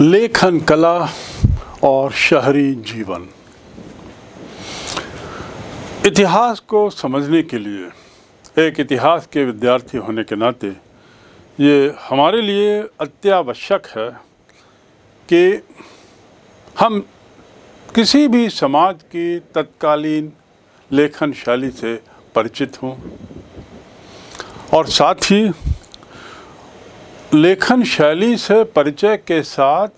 लेखन कला और शहरी जीवन इतिहास को समझने के लिए एक इतिहास के विद्यार्थी होने के नाते ये हमारे लिए अत्यावश्यक है कि हम किसी भी समाज की तत्कालीन लेखन शैली से परिचित हों और साथ ही लेखन शैली से परिचय के साथ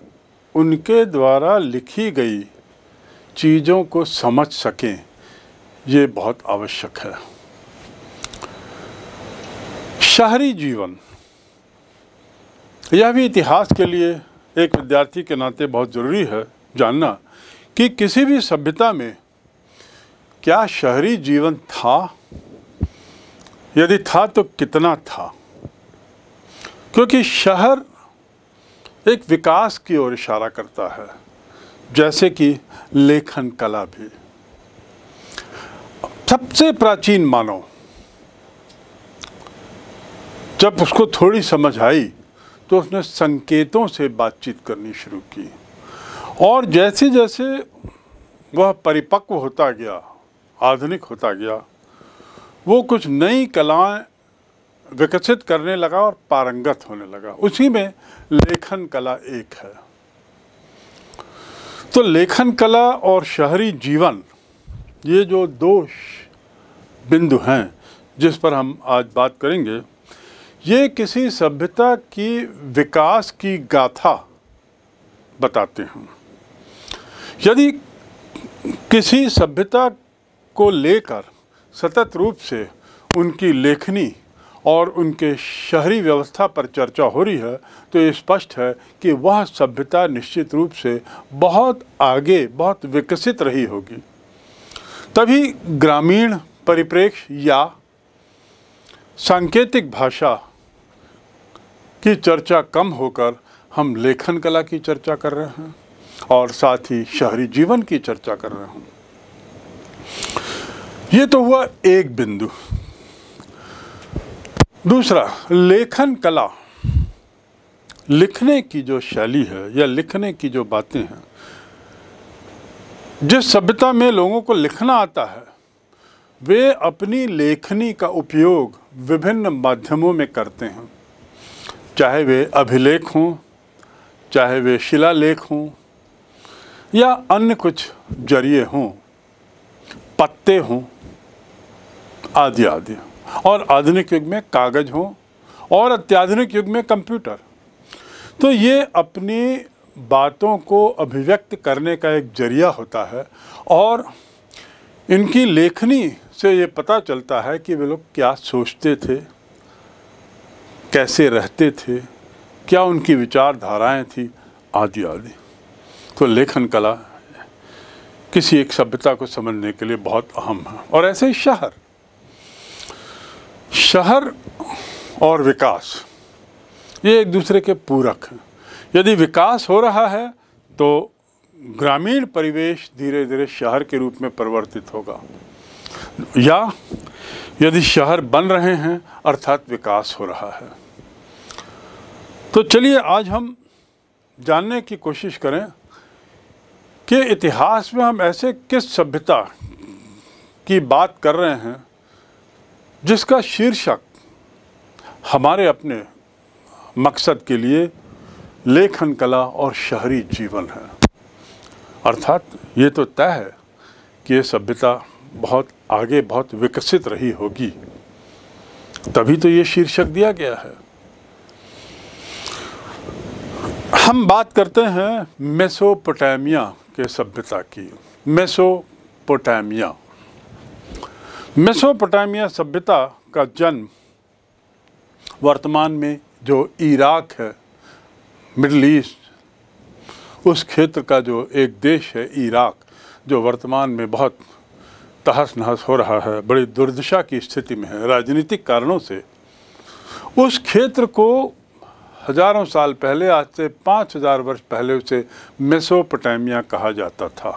उनके द्वारा लिखी गई चीज़ों को समझ सकें ये बहुत आवश्यक है शहरी जीवन यह भी इतिहास के लिए एक विद्यार्थी के नाते बहुत ज़रूरी है जानना कि किसी भी सभ्यता में क्या शहरी जीवन था यदि था तो कितना था क्योंकि शहर एक विकास की ओर इशारा करता है जैसे कि लेखन कला भी सबसे प्राचीन मानो जब उसको थोड़ी समझ आई तो उसने संकेतों से बातचीत करनी शुरू की और जैसे जैसे वह परिपक्व होता गया आधुनिक होता गया वो कुछ नई कलाएं विकसित करने लगा और पारंगत होने लगा उसी में लेखन कला एक है तो लेखन कला और शहरी जीवन ये जो दो बिंदु हैं जिस पर हम आज बात करेंगे ये किसी सभ्यता की विकास की गाथा बताते हैं यदि किसी सभ्यता को लेकर सतत रूप से उनकी लेखनी और उनके शहरी व्यवस्था पर चर्चा हो रही है तो ये स्पष्ट है कि वह सभ्यता निश्चित रूप से बहुत आगे बहुत विकसित रही होगी तभी ग्रामीण परिप्रेक्ष्य या सांकेतिक भाषा की चर्चा कम होकर हम लेखन कला की चर्चा कर रहे हैं और साथ ही शहरी जीवन की चर्चा कर रहे हैं ये तो हुआ एक बिंदु दूसरा लेखन कला लिखने की जो शैली है या लिखने की जो बातें हैं जिस सभ्यता में लोगों को लिखना आता है वे अपनी लेखनी का उपयोग विभिन्न माध्यमों में करते हैं चाहे वे अभिलेख हों चाहे वे शिलालेख हों या अन्य कुछ जरिए हों पत्ते हों आदि आदि और आधुनिक युग में कागज़ हो और अत्याधुनिक युग में कंप्यूटर तो ये अपनी बातों को अभिव्यक्त करने का एक जरिया होता है और इनकी लेखनी से ये पता चलता है कि वे लोग क्या सोचते थे कैसे रहते थे क्या उनकी विचारधाराएं थी आदि आदि तो लेखन कला किसी एक सभ्यता को समझने के लिए बहुत अहम है और ऐसे ही शहर शहर और विकास ये एक दूसरे के पूरक हैं यदि विकास हो रहा है तो ग्रामीण परिवेश धीरे धीरे शहर के रूप में परिवर्तित होगा या यदि शहर बन रहे हैं अर्थात विकास हो रहा है तो चलिए आज हम जानने की कोशिश करें कि इतिहास में हम ऐसे किस सभ्यता की बात कर रहे हैं जिसका शीर्षक हमारे अपने मकसद के लिए लेखन कला और शहरी जीवन है अर्थात ये तो तय है कि ये सभ्यता बहुत आगे बहुत विकसित रही होगी तभी तो ये शीर्षक दिया गया है हम बात करते हैं मेसोपोटामिया के सभ्यता की मेसोपोटामिया मेसोपोटामिया सभ्यता का जन्म वर्तमान में जो इराक है मिडल ईस्ट उस क्षेत्र का जो एक देश है इराक जो वर्तमान में बहुत तहस नहस हो रहा है बड़ी दुर्दशा की स्थिति में है राजनीतिक कारणों से उस क्षेत्र को हजारों साल पहले आज से पाँच हजार वर्ष पहले उसे मेसोपोटामिया कहा जाता था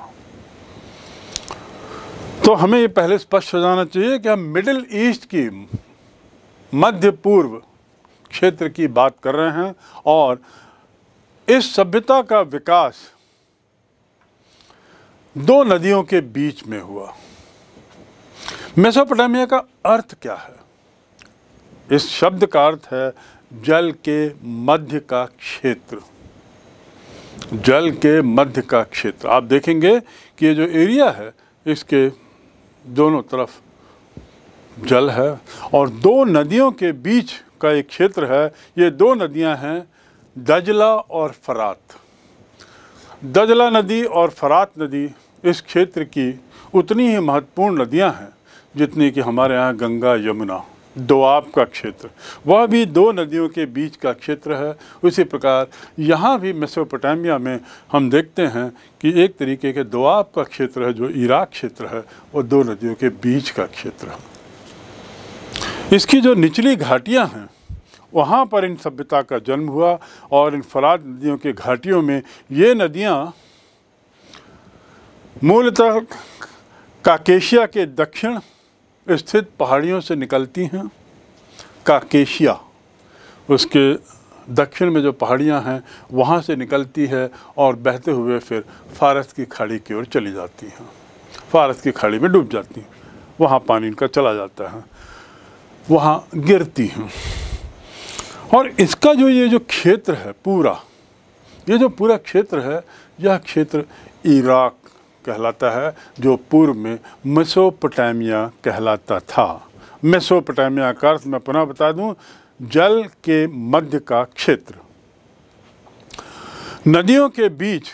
तो हमें ये पहले स्पष्ट हो जाना चाहिए कि हम मिडिल ईस्ट की मध्य पूर्व क्षेत्र की बात कर रहे हैं और इस सभ्यता का विकास दो नदियों के बीच में हुआ मेसोपोटामिया का अर्थ क्या है इस शब्द का अर्थ है जल के मध्य का क्षेत्र जल के मध्य का क्षेत्र आप देखेंगे कि ये जो एरिया है इसके दोनों तरफ जल है और दो नदियों के बीच का एक क्षेत्र है ये दो नदियां हैं दजला और फरात दजला नदी और फरात नदी इस क्षेत्र की उतनी ही महत्वपूर्ण नदियां हैं जितनी कि हमारे यहाँ गंगा यमुना दोआब का क्षेत्र वह भी दो नदियों के बीच का क्षेत्र है उसी प्रकार यहाँ भी मेसोपोटामिया में हम देखते हैं कि एक तरीके के दोआब का क्षेत्र है जो इराक क्षेत्र है और दो नदियों के बीच का क्षेत्र है इसकी जो निचली घाटियाँ हैं वहाँ पर इन सभ्यता का जन्म हुआ और इन फराद नदियों के घाटियों में ये नदियाँ मूलतः काकेशिया के दक्षिण स्थित पहाड़ियों से निकलती हैं काकेशिया उसके दक्षिण में जो पहाड़ियां हैं वहाँ से निकलती है और बहते हुए फिर फारस की खाड़ी की ओर चली जाती हैं फारस की खाड़ी में डूब जाती हैं वहाँ पानी इनका चला जाता है वहाँ गिरती हैं और इसका जो ये जो क्षेत्र है पूरा ये जो पूरा क्षेत्र है यह क्षेत्र इराक कहलाता है जो पूर्व में मेसोपोटामिया कहलाता था मेसोपोटामिया का अर्थ मैं पुनः बता दूं जल के मध्य का क्षेत्र नदियों के बीच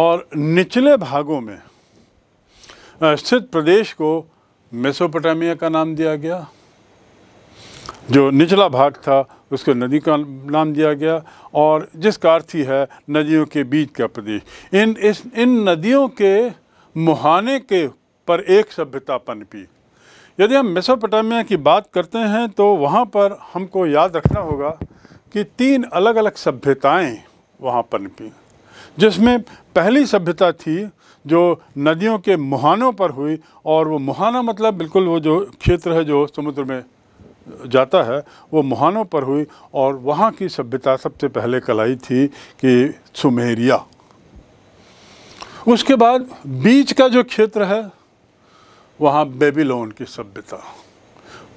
और निचले भागों में स्थित प्रदेश को मेसोपोटामिया का नाम दिया गया जो निचला भाग था उसको नदी का नाम दिया गया और जिसका अर्थ ही है नदियों के बीच का प्रदेश इन इस इन नदियों के मुहाने के पर एक सभ्यता पनपी यदि हम मेसोपोटामिया की बात करते हैं तो वहाँ पर हमको याद रखना होगा कि तीन अलग अलग सभ्यताएं वहाँ पनपी जिसमें पहली सभ्यता थी जो नदियों के मुहानों पर हुई और वो मुहाना मतलब बिल्कुल वो जो क्षेत्र है जो समुद्र में जाता है वो मुहानों पर हुई और वहाँ की सभ्यता सबसे पहले कलाई थी कि सुमेरिया उसके बाद बीच का जो क्षेत्र है वहाँ बेबीलोन की सभ्यता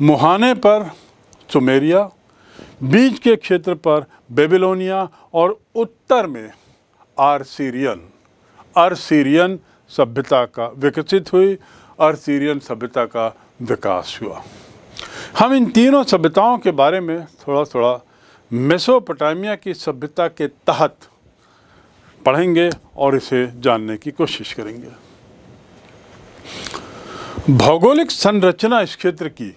मुहाने पर सुमेरिया बीच के क्षेत्र पर बेबीलोनिया और उत्तर में आरसीरियन आरसीरियन सभ्यता का विकसित हुई आरसीरियन सभ्यता का विकास हुआ हम इन तीनों सभ्यताओं के बारे में थोड़ा थोड़ा मेसोपोटामिया की सभ्यता के तहत पढ़ेंगे और इसे जानने की कोशिश करेंगे भौगोलिक संरचना इस क्षेत्र की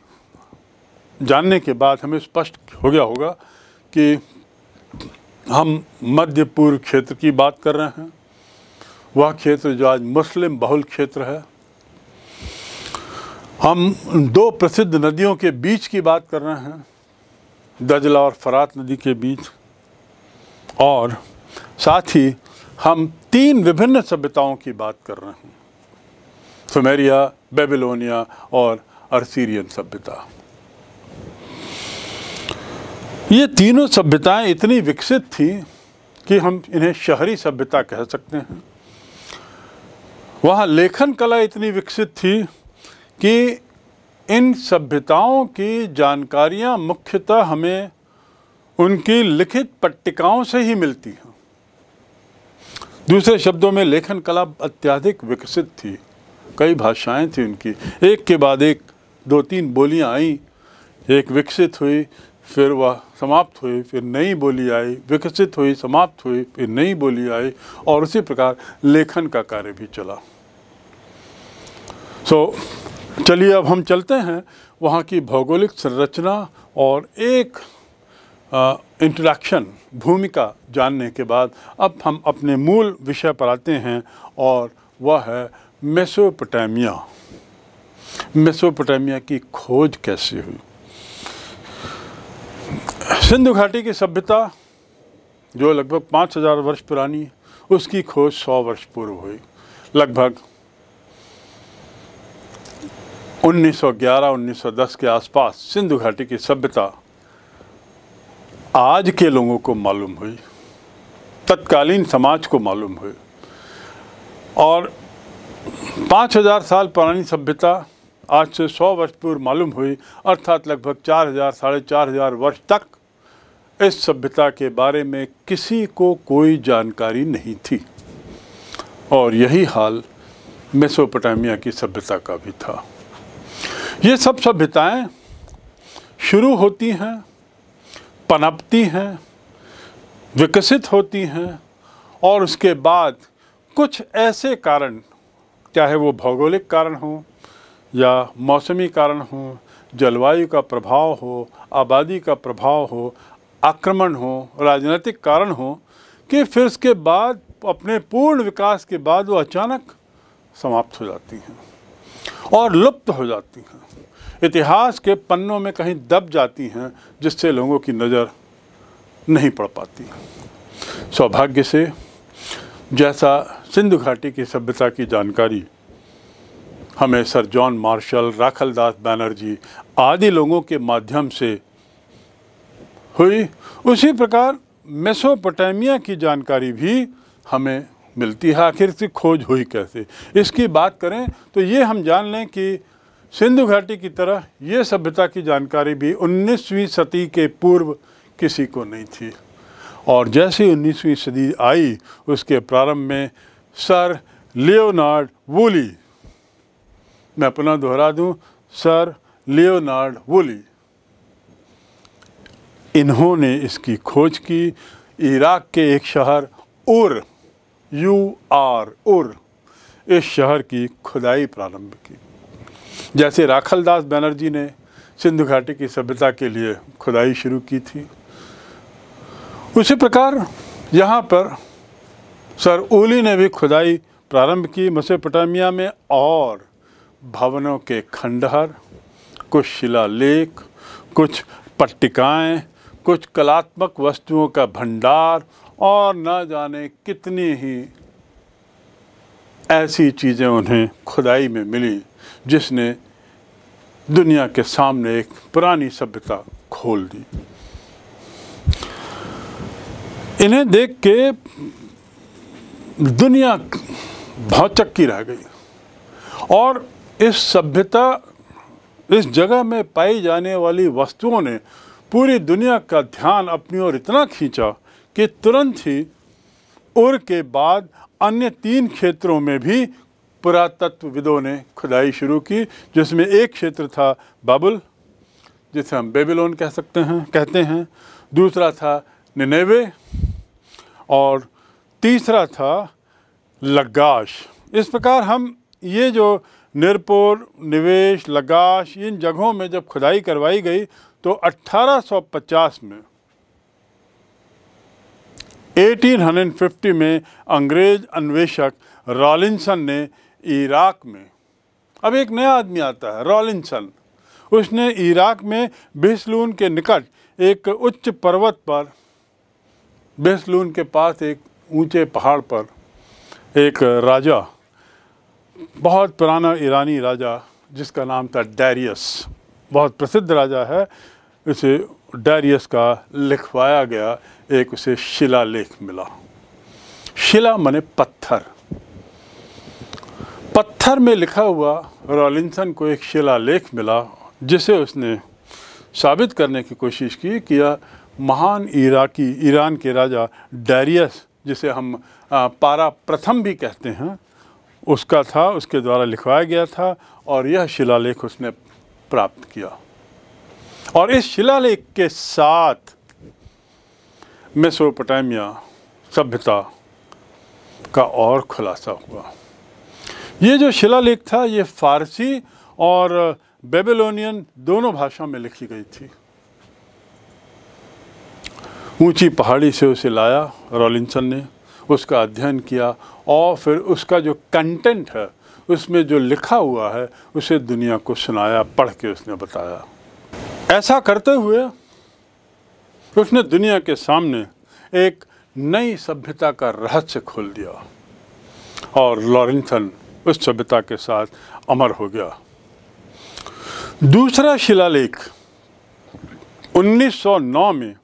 जानने के बाद हमें स्पष्ट हो गया होगा कि हम मध्य पूर्व क्षेत्र की बात कर रहे हैं वह क्षेत्र जो आज मुस्लिम बहुल क्षेत्र है हम दो प्रसिद्ध नदियों के बीच की बात कर रहे हैं दजला और फरात नदी के बीच और साथ ही हम तीन विभिन्न सभ्यताओं की बात कर रहे हैं सुमेरिया बेबिलोनिया और अरसीरियन सभ्यता ये तीनों सभ्यताएं इतनी विकसित थी कि हम इन्हें शहरी सभ्यता कह सकते हैं वहाँ लेखन कला इतनी विकसित थी कि इन सभ्यताओं की जानकारियां मुख्यतः हमें उनकी लिखित पट्टिकाओं से ही मिलती हैं दूसरे शब्दों में लेखन कला अत्याधिक विकसित थी कई भाषाएं थी उनकी एक के बाद एक दो तीन बोलियां आईं एक विकसित हुई फिर वह समाप्त हुई फिर नई बोली आई विकसित हुई समाप्त हुई फिर नई बोली आई और उसी प्रकार लेखन का कार्य भी चला सो so, चलिए अब हम चलते हैं वहाँ की भौगोलिक संरचना और एक इंटरेक्शन भूमिका जानने के बाद अब हम अपने मूल विषय पर आते हैं और वह है मेसोपोटामिया मेसोपोटामिया की खोज कैसे हुई सिंधु घाटी की सभ्यता जो लगभग पाँच हज़ार वर्ष पुरानी उसकी खोज सौ वर्ष पूर्व हुई लगभग 1911-1910 के आसपास सिंधु घाटी की सभ्यता आज के लोगों को मालूम हुई तत्कालीन समाज को मालूम हुई और 5000 साल पुरानी सभ्यता आज से 100 वर्ष पूर्व मालूम हुई अर्थात लगभग 4000 साढ़े चार हजार वर्ष तक इस सभ्यता के बारे में किसी को कोई जानकारी नहीं थी और यही हाल मेसोपोटामिया की सभ्यता का भी था ये सब सभ्यताएँ शुरू होती हैं पनपती हैं विकसित होती हैं और उसके बाद कुछ ऐसे कारण चाहे वो भौगोलिक कारण हो या मौसमी कारण हो जलवायु का प्रभाव हो आबादी का प्रभाव हो आक्रमण हो राजनीतिक कारण हो कि फिर उसके बाद अपने पूर्ण विकास के बाद वो अचानक समाप्त हो जाती हैं और लुप्त हो जाती हैं इतिहास के पन्नों में कहीं दब जाती हैं जिससे लोगों की नज़र नहीं पड़ पाती सौभाग्य से जैसा सिंधु घाटी की सभ्यता की जानकारी हमें sir John Marshall Rakhal Das Banerjee आदि लोगों के माध्यम से हुई उसी प्रकार मेसोपोटामिया की जानकारी भी हमें मिलती है आखिर से खोज हुई कैसे इसकी बात करें तो ये हम जान लें कि सिंधु घाटी की तरह ये सभ्यता की जानकारी भी 19वीं सदी के पूर्व किसी को नहीं थी और जैसे 19वीं सदी आई उसके प्रारंभ में सर लियोनार्ड वूली मैं पुनः दोहरा दूं सर लियोनार्ड वूली इन्होंने इसकी खोज की इराक के एक शहर उर यू आर उर इस शहर की खुदाई प्रारंभ की जैसे राखल दास बनर्जी ने सिंधु घाटी की सभ्यता के लिए खुदाई शुरू की थी उसी प्रकार यहाँ पर सर ओली ने भी खुदाई प्रारंभ की मसेपटामिया में और भवनों के खंडहर कुछ शिलालेख कुछ पट्टिकाएं कुछ कलात्मक वस्तुओं का भंडार और न जाने कितनी ही ऐसी चीज़ें उन्हें खुदाई में मिली जिसने दुनिया के सामने एक पुरानी सभ्यता खोल दी इन्हें देख के दुनिया बहुत चक्की रह गई और इस सभ्यता इस जगह में पाई जाने वाली वस्तुओं ने पूरी दुनिया का ध्यान अपनी ओर इतना खींचा कि तुरंत ही उर के बाद अन्य तीन क्षेत्रों में भी पुरातत्वविदों ने खुदाई शुरू की जिसमें एक क्षेत्र था बाबुल जिसे हम बेबीलोन कह सकते हैं कहते हैं दूसरा था निनेवे और तीसरा था लगाश इस प्रकार हम ये जो निरपुर निवेश लगाश इन जगहों में जब खुदाई करवाई गई तो 1850 में 1850 में अंग्रेज़ अन्वेषक रॉलिंसन ने इराक में अब एक नया आदमी आता है रॉलिंसन उसने इराक में बेसलून के निकट एक उच्च पर्वत पर बेसलून के पास एक ऊंचे पहाड़ पर एक राजा बहुत पुराना ईरानी राजा जिसका नाम था डैरियस बहुत प्रसिद्ध राजा है इसे डैरियस का लिखवाया गया एक उसे शिलालेख मिला शिला मने पत्थर पत्थर में लिखा हुआ रॉलिंसन को एक शिलालेख मिला जिसे उसने साबित करने की कोशिश की कि यह महान इराकी ईरान के राजा डैरियस जिसे हम पारा प्रथम भी कहते हैं उसका था उसके द्वारा लिखवाया गया था और यह शिलालेख उसने प्राप्त किया और इस शिलालेख के साथ मेसोपोटामिया सभ्यता का और खुलासा हुआ ये जो शिलालेख था ये फारसी और बेबेलोनियन दोनों भाषाओं में लिखी गई थी ऊंची पहाड़ी से उसे लाया रॉलिंसन ने उसका अध्ययन किया और फिर उसका जो कंटेंट है उसमें जो लिखा हुआ है उसे दुनिया को सुनाया पढ़ के उसने बताया ऐसा करते हुए तो उसने दुनिया के सामने एक नई सभ्यता का रहस्य खोल दिया और लॉरेंथन उस सभ्यता के साथ अमर हो गया दूसरा शिलालेख 1909 में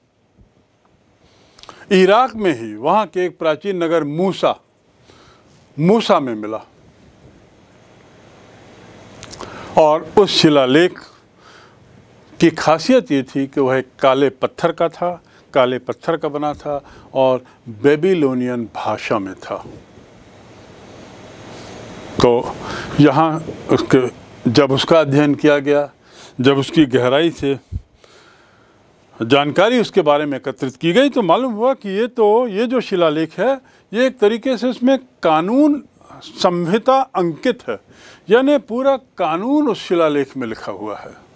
इराक में ही वहाँ के एक प्राचीन नगर मूसा मूसा में मिला और उस शिलालेख की खासियत ये थी कि वह काले पत्थर का था काले पत्थर का बना था और बेबीलोनियन भाषा में था तो यहाँ उसके जब उसका अध्ययन किया गया जब उसकी गहराई से जानकारी उसके बारे में एकत्रित की गई तो मालूम हुआ कि ये तो ये जो शिलालेख है ये एक तरीके से उसमें कानून संहिता अंकित है यानी पूरा कानून उस शिलालेख में लिखा हुआ है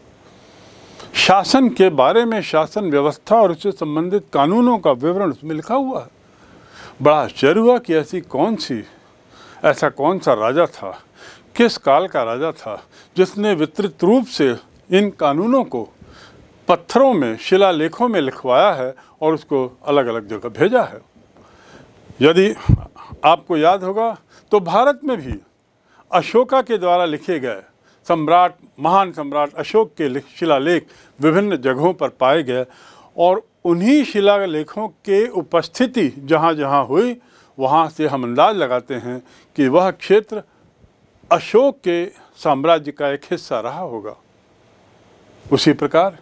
शासन के बारे में शासन व्यवस्था और उससे संबंधित कानूनों का विवरण उसमें लिखा हुआ है बड़ा आश्चर्य हुआ कि ऐसी कौन सी ऐसा कौन सा राजा था किस काल का राजा था जिसने वितरित रूप से इन कानूनों को पत्थरों में शिलालेखों में लिखवाया है और उसको अलग अलग जगह भेजा है यदि आपको याद होगा तो भारत में भी अशोका के द्वारा लिखे गए सम्राट महान सम्राट अशोक के शिलालेख विभिन्न जगहों पर पाए गए और उन्हीं शिलालेखों के उपस्थिति जहाँ जहाँ हुई वहाँ से हम अंदाज लगाते हैं कि वह क्षेत्र अशोक के साम्राज्य का एक हिस्सा रहा होगा उसी प्रकार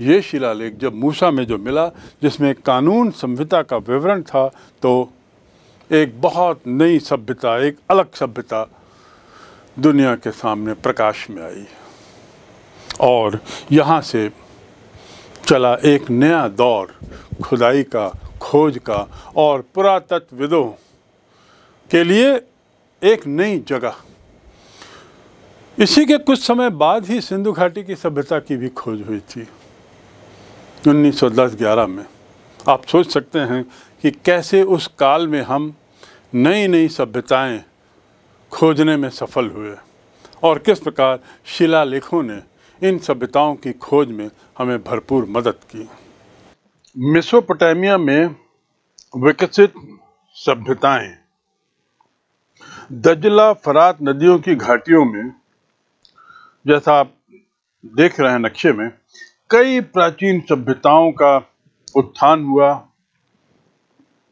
ये शिलालेख जब मूसा में जो मिला जिसमें कानून संहिता का विवरण था तो एक बहुत नई सभ्यता एक अलग सभ्यता दुनिया के सामने प्रकाश में आई और यहाँ से चला एक नया दौर खुदाई का खोज का और पुरातत्वविदों के लिए एक नई जगह इसी के कुछ समय बाद ही सिंधु घाटी की सभ्यता की भी खोज हुई थी 1910-11 में आप सोच सकते हैं कि कैसे उस काल में हम नई नई सभ्यताएं खोजने में सफल हुए और किस प्रकार शिलालेखों ने इन सभ्यताओं की खोज में हमें भरपूर मदद की मेसोपोटामिया में विकसित सभ्यताएं दजला फरात नदियों की घाटियों में जैसा आप देख रहे हैं नक्शे में कई प्राचीन सभ्यताओं का उत्थान हुआ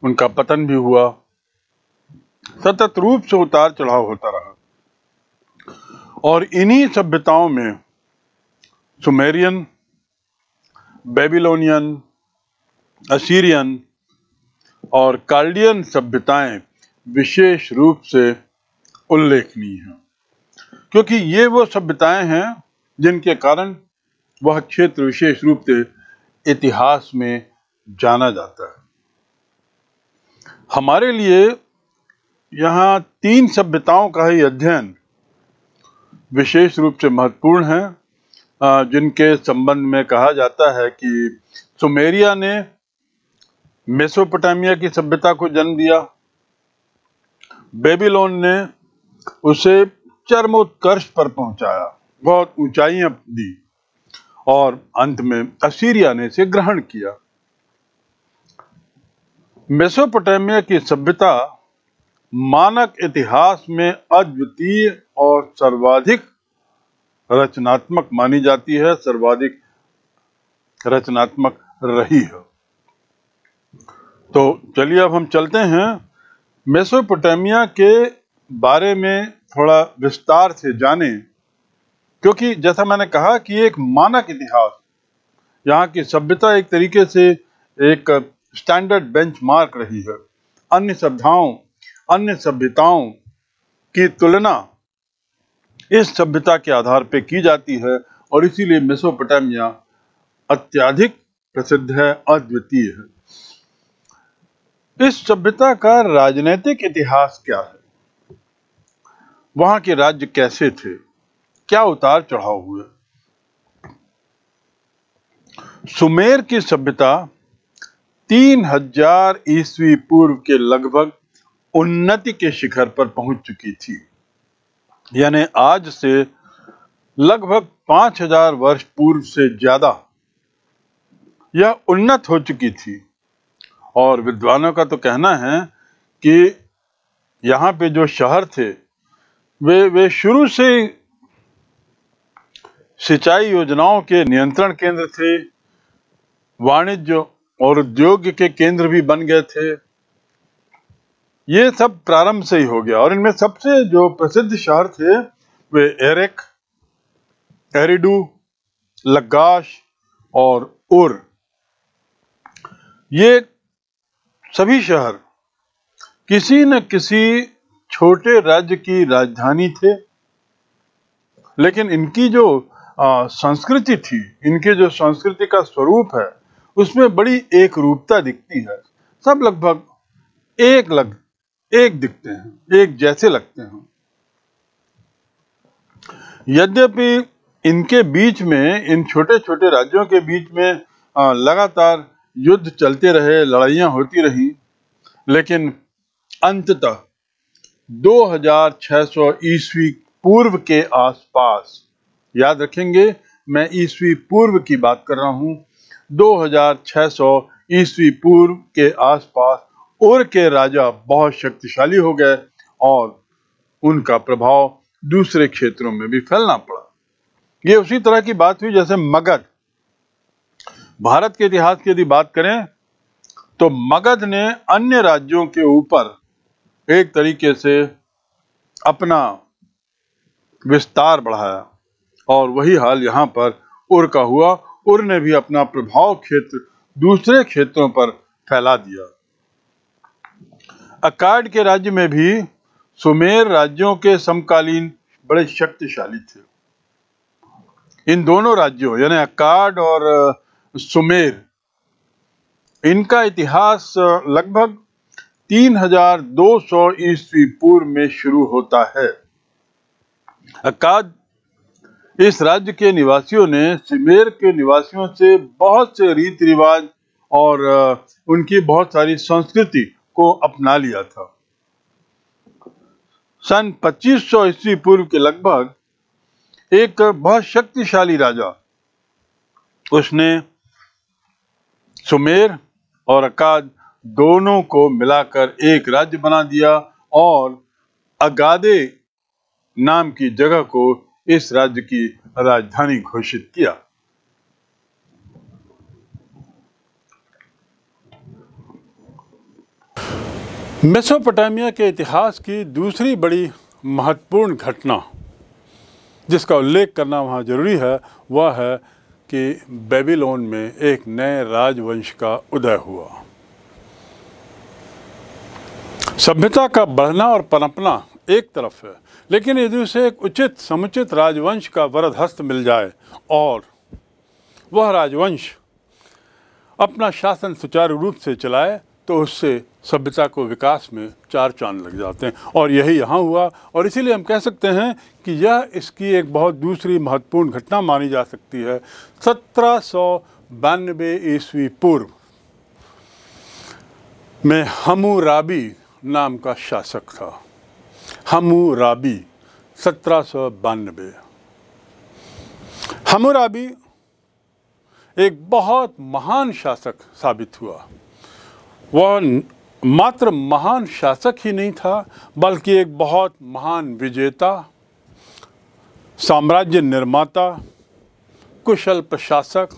उनका पतन भी हुआ सतत रूप से उतार चढ़ाव होता रहा और इन्हीं सभ्यताओं में सुमेरियन बेबीलोनियन असीरियन और कार्डियन सभ्यताएं विशेष रूप से उल्लेखनीय हैं क्योंकि ये वो सभ्यताएं हैं जिनके कारण वह क्षेत्र विशेष रूप से इतिहास में जाना जाता है हमारे लिए यहाँ तीन सभ्यताओं का ही अध्ययन विशेष रूप से महत्वपूर्ण है जिनके संबंध में कहा जाता है कि सुमेरिया ने मेसोपोटामिया की सभ्यता को जन्म दिया बेबीलोन ने उसे चरमोत्कर्ष पर पहुंचाया बहुत ऊंचाइयां दी और अंत में असीरिया ने इसे ग्रहण किया मेसोपोटामिया की सभ्यता मानक इतिहास में अद्वितीय और सर्वाधिक रचनात्मक मानी जाती है सर्वाधिक रचनात्मक रही है तो चलिए अब हम चलते हैं मेसोपोटामिया के बारे में थोड़ा विस्तार से जाने क्योंकि जैसा मैंने कहा कि एक मानक इतिहास यहाँ की सभ्यता एक तरीके से एक स्टैंडर्ड बेंचमार्क रही है अन्य सभ्याओं अन्य सभ्यताओं की तुलना इस सभ्यता के आधार पर की जाती है और इसीलिए मेसोपोटामिया अत्याधिक प्रसिद्ध है अद्वितीय है इस सभ्यता का राजनैतिक इतिहास क्या है वहां के राज्य कैसे थे क्या उतार चढ़ाव हुए सुमेर की सभ्यता 3000 ईस्वी पूर्व के लगभग उन्नति के शिखर पर पहुंच चुकी थी यानी आज से लगभग 5000 वर्ष पूर्व से ज्यादा यह उन्नत हो चुकी थी और विद्वानों का तो कहना है कि यहाँ पे जो शहर थे वे वे शुरू से सिंचाई योजनाओं के नियंत्रण केंद्र थे वाणिज्य और उद्योग के केंद्र भी बन गए थे ये सब प्रारंभ से ही हो गया और इनमें सबसे जो प्रसिद्ध शहर थे वे एरेक एरिडू लगाश और उर ये सभी शहर किसी न किसी छोटे राज्य की राजधानी थे लेकिन इनकी जो संस्कृति थी इनके जो संस्कृति का स्वरूप है उसमें बड़ी एक रूपता दिखती है सब लगभग एक लग एक दिखते हैं एक जैसे लगते हैं यद्यपि इनके बीच में इन छोटे छोटे राज्यों के बीच में लगातार युद्ध चलते रहे लड़ाइयां होती रही लेकिन अंततः 2600 ईसवी पूर्व के आसपास याद रखेंगे मैं ईसवी पूर्व की बात कर रहा हूं 2600 ईसवी पूर्व के आसपास और के राजा बहुत शक्तिशाली हो गए और उनका प्रभाव दूसरे क्षेत्रों में भी फैलना पड़ा ये उसी तरह की बात हुई जैसे मगध भारत के इतिहास की यदि बात करें तो मगध ने अन्य राज्यों के ऊपर एक तरीके से अपना विस्तार बढ़ाया और वही हाल यहाँ पर उर का हुआ उर ने भी अपना प्रभाव क्षेत्र दूसरे क्षेत्रों पर फैला दिया अकाड के राज्य में भी सुमेर राज्यों के समकालीन बड़े शक्तिशाली थे इन दोनों राज्यों यानी अकाड और सुमेर इनका इतिहास लगभग 3200 ईस्वी पूर्व में शुरू होता है अकाद इस राज्य के निवासियों ने सुमेर के निवासियों से बहुत से रीति रिवाज और उनकी बहुत सारी संस्कृति को अपना लिया था सन 2500 सौ ईस्वी पूर्व के लगभग एक बहुत शक्तिशाली राजा उसने सुमेर और अकाद दोनों को मिलाकर एक राज्य बना दिया और अगादे नाम की जगह को इस राज्य की राजधानी घोषित किया मेसोपोटामिया के इतिहास की दूसरी बड़ी महत्वपूर्ण घटना जिसका उल्लेख करना वहाँ ज़रूरी है वह है कि बेबीलोन में एक नए राजवंश का उदय हुआ सभ्यता का बढ़ना और पनपना एक तरफ है लेकिन यदि उसे एक उचित समुचित राजवंश का वरद हस्त मिल जाए और वह राजवंश अपना शासन सुचारू रूप से चलाए तो उससे सभ्यता को विकास में चार चांद लग जाते हैं और यही यहाँ हुआ और इसीलिए हम कह सकते हैं कि यह इसकी एक बहुत दूसरी महत्वपूर्ण घटना मानी जा सकती है सत्रह सौ बानबे ईस्वी पूर्व में हमूराबी नाम का शासक था हमूराबी सत्रह सौ बानबे हमूराबी एक बहुत महान शासक साबित हुआ वह मात्र महान शासक ही नहीं था बल्कि एक बहुत महान विजेता साम्राज्य निर्माता कुशल प्रशासक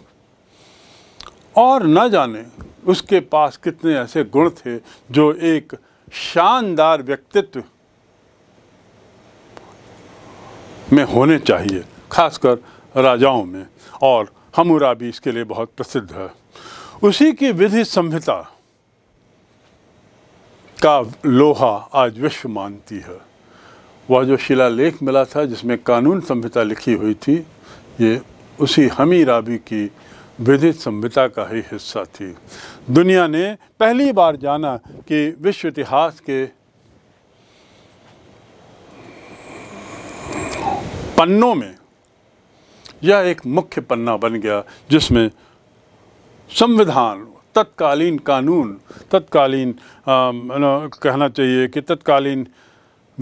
और न जाने उसके पास कितने ऐसे गुण थे जो एक शानदार व्यक्तित्व में होने चाहिए खासकर राजाओं में और हमूरा भी इसके लिए बहुत प्रसिद्ध है उसी की विधि संहिता का लोहा आज विश्व मानती है वह जो शिलालेख मिला था जिसमें कानून संहिता लिखी हुई थी ये उसी हमी राबी की विदित संहिता का ही हिस्सा थी दुनिया ने पहली बार जाना कि विश्व इतिहास के पन्नों में यह एक मुख्य पन्ना बन गया जिसमें संविधान तत्कालीन कानून तत्कालीन कहना चाहिए कि तत्कालीन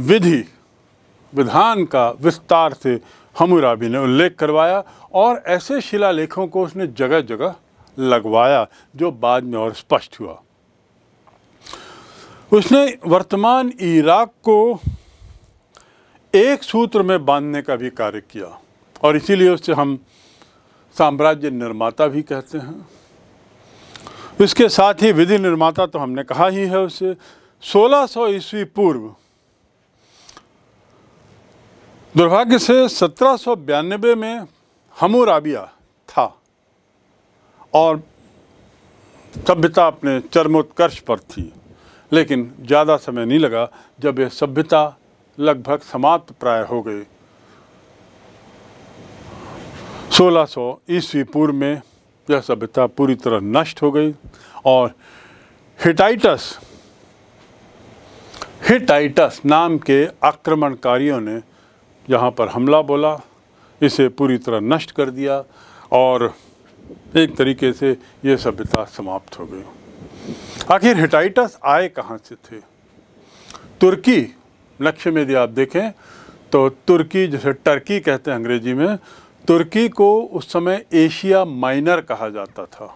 विधि विधान का विस्तार से हमुराबी ने उल्लेख करवाया और ऐसे शिलालेखों को उसने जगह जगह लगवाया जो बाद में और स्पष्ट हुआ उसने वर्तमान इराक को एक सूत्र में बांधने का भी कार्य किया और इसीलिए उससे हम साम्राज्य निर्माता भी कहते हैं उसके साथ ही विधि निर्माता तो हमने कहा ही है उसे 1600 सौ ईस्वी पूर्व दुर्भाग्य से सत्रह में हमूराबिया था और सभ्यता अपने चरमोत्कर्ष पर थी लेकिन ज़्यादा समय नहीं लगा जब यह सभ्यता लगभग समाप्त प्राय हो गई 1600 ईस्वी पूर्व में यह सभ्यता पूरी तरह नष्ट हो गई और हिटाइटस हिटाइटस नाम के आक्रमणकारियों ने यहाँ पर हमला बोला इसे पूरी तरह नष्ट कर दिया और एक तरीके से ये सभ्यता समाप्त हो गई आखिर हिटाइटस आए कहाँ से थे तुर्की नक्शे में यदि आप देखें तो तुर्की जिसे टर्की कहते हैं अंग्रेजी में तुर्की को उस समय एशिया माइनर कहा जाता था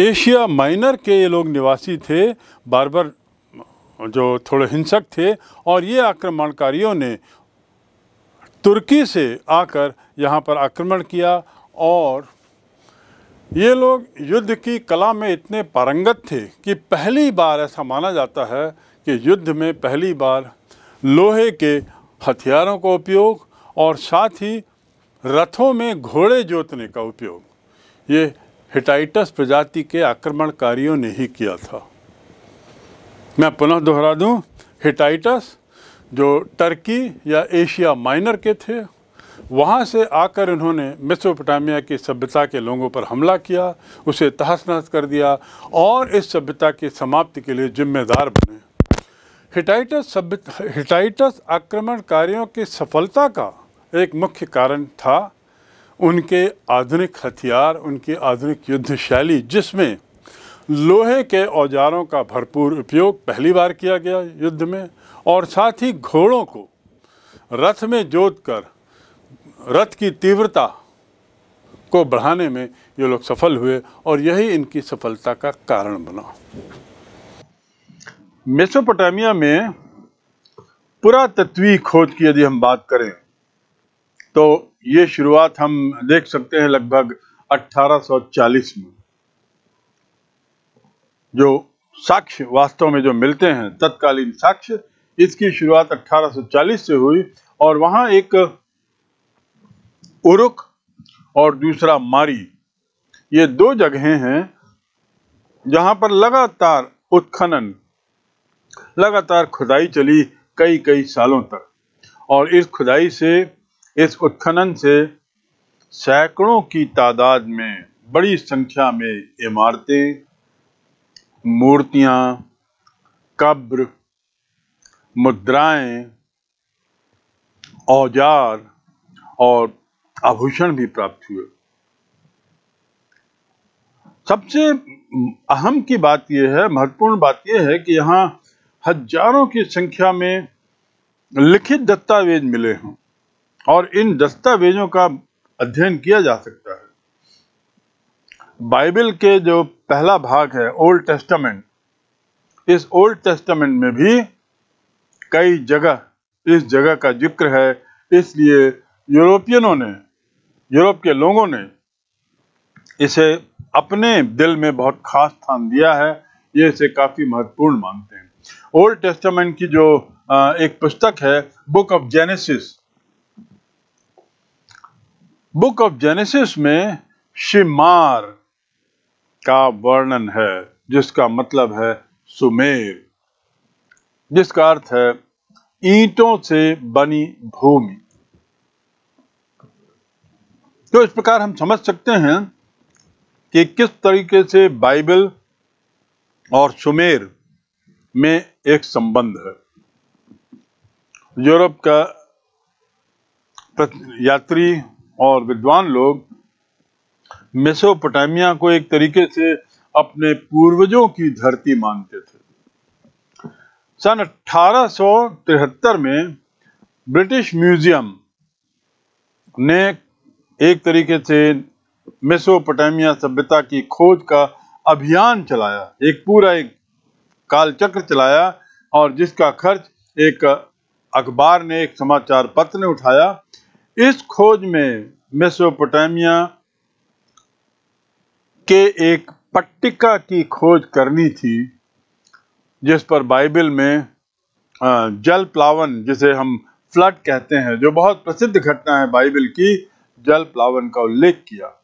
एशिया माइनर के ये लोग निवासी थे बार जो थोड़े हिंसक थे और ये आक्रमणकारियों ने तुर्की से आकर यहाँ पर आक्रमण किया और ये लोग युद्ध की कला में इतने पारंगत थे कि पहली बार ऐसा माना जाता है कि युद्ध में पहली बार लोहे के हथियारों का उपयोग और साथ ही रथों में घोड़े जोतने का उपयोग ये हिटाइटस प्रजाति के आक्रमणकारियों ने ही किया था मैं पुनः दोहरा दूं हिटाइटस जो टर्की या एशिया माइनर के थे वहाँ से आकर इन्होंने मेसोपोटामिया की सभ्यता के लोगों पर हमला किया उसे तहस नहस कर दिया और इस सभ्यता की समाप्ति के लिए जिम्मेदार बने हिटाइटस सभ्य हिटाइटस आक्रमणकारियों की सफलता का एक मुख्य कारण था उनके आधुनिक हथियार उनकी आधुनिक युद्ध शैली जिसमें लोहे के औजारों का भरपूर उपयोग पहली बार किया गया युद्ध में और साथ ही घोड़ों को रथ में जोत कर रथ की तीव्रता को बढ़ाने में ये लोग सफल हुए और यही इनकी सफलता का कारण बना मेसोपोटामिया में पुरातत्वी खोज की यदि हम बात करें तो ये शुरुआत हम देख सकते हैं लगभग 1840 में जो साक्ष्य वास्तव में जो मिलते हैं तत्कालीन साक्ष्य इसकी शुरुआत 1840 से हुई और वहां एक उरुक और दूसरा मारी ये दो जगहें हैं जहां पर लगातार उत्खनन लगातार खुदाई चली कई कई सालों तक और इस खुदाई से इस उत्खनन से सैकड़ों की तादाद में बड़ी संख्या में इमारतें मूर्तियां, कब्र मुद्राएं औजार और आभूषण भी प्राप्त हुए सबसे अहम की बात यह है महत्वपूर्ण बात यह है कि यहाँ हजारों की संख्या में लिखित दस्तावेज मिले हैं और इन दस्तावेजों का अध्ययन किया जा सकता है बाइबल के जो पहला भाग है ओल्ड टेस्टामेंट इस ओल्ड टेस्टामेंट में भी कई जगह इस जगह का जिक्र है इसलिए यूरोपियनों ने यूरोप के लोगों ने इसे अपने दिल में बहुत खास स्थान दिया है ये इसे काफ़ी महत्वपूर्ण मानते हैं ओल्ड टेस्टामेंट की जो एक पुस्तक है Book of Genesis Book of Genesis में शिमार का वर्णन है जिसका मतलब है सुमेर जिसका अर्थ है ईंटों से बनी भूमि तो इस प्रकार हम समझ सकते हैं कि किस तरीके से बाइबल और सुमेर में एक संबंध है यूरोप का यात्री और विद्वान लोग मेसोपोटामिया को एक तरीके से अपने पूर्वजों की धरती मानते थे सन 1873 में ब्रिटिश म्यूजियम ने एक तरीके से मेसोपोटामिया सभ्यता की खोज का अभियान चलाया एक पूरा एक कालचक्र चलाया और जिसका खर्च एक अखबार ने एक समाचार पत्र ने उठाया इस खोज में मेसोपोटामिया के एक पट्टिका की खोज करनी थी जिस पर बाइबल में जल प्लावन जिसे हम फ्लड कहते हैं जो बहुत प्रसिद्ध घटना है बाइबल की जल प्लावन का उल्लेख किया